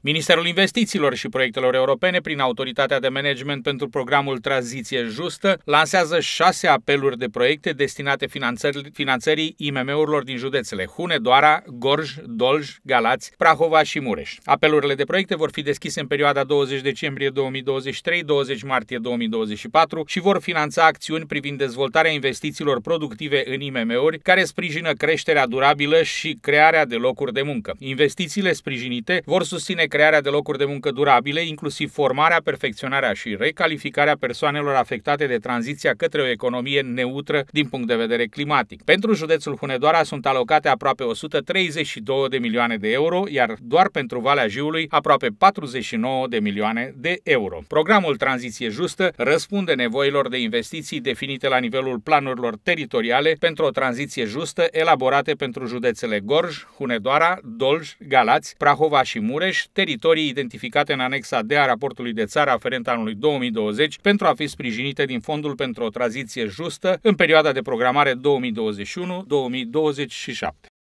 Ministerul Investițiilor și Proiectelor Europene, prin Autoritatea de Management pentru Programul Tranziție Justă, lansează șase apeluri de proiecte destinate finanțării IMM-urilor din județele Hunedoara, Gorj, Dolj, Galați, Prahova și Mureș. Apelurile de proiecte vor fi deschise în perioada 20 decembrie 2023-20 martie 2024 și vor finanța acțiuni privind dezvoltarea investițiilor productive în IMM-uri, care sprijină creșterea durabilă și crearea de locuri de muncă. Investițiile sprijinite vor susține crearea de locuri de muncă durabile, inclusiv formarea, perfecționarea și recalificarea persoanelor afectate de tranziția către o economie neutră din punct de vedere climatic. Pentru județul Hunedoara sunt alocate aproape 132 de milioane de euro, iar doar pentru Valea Jiului aproape 49 de milioane de euro. Programul Tranziție Justă răspunde nevoilor de investiții definite la nivelul planurilor teritoriale pentru o tranziție justă elaborate pentru județele Gorj, Hunedoara, Dolj, Galați, Prahova și Mureș, teritorii identificate în anexa D a raportului de țară aferent anului 2020 pentru a fi sprijinite din Fondul pentru o tranziție justă în perioada de programare 2021-2027.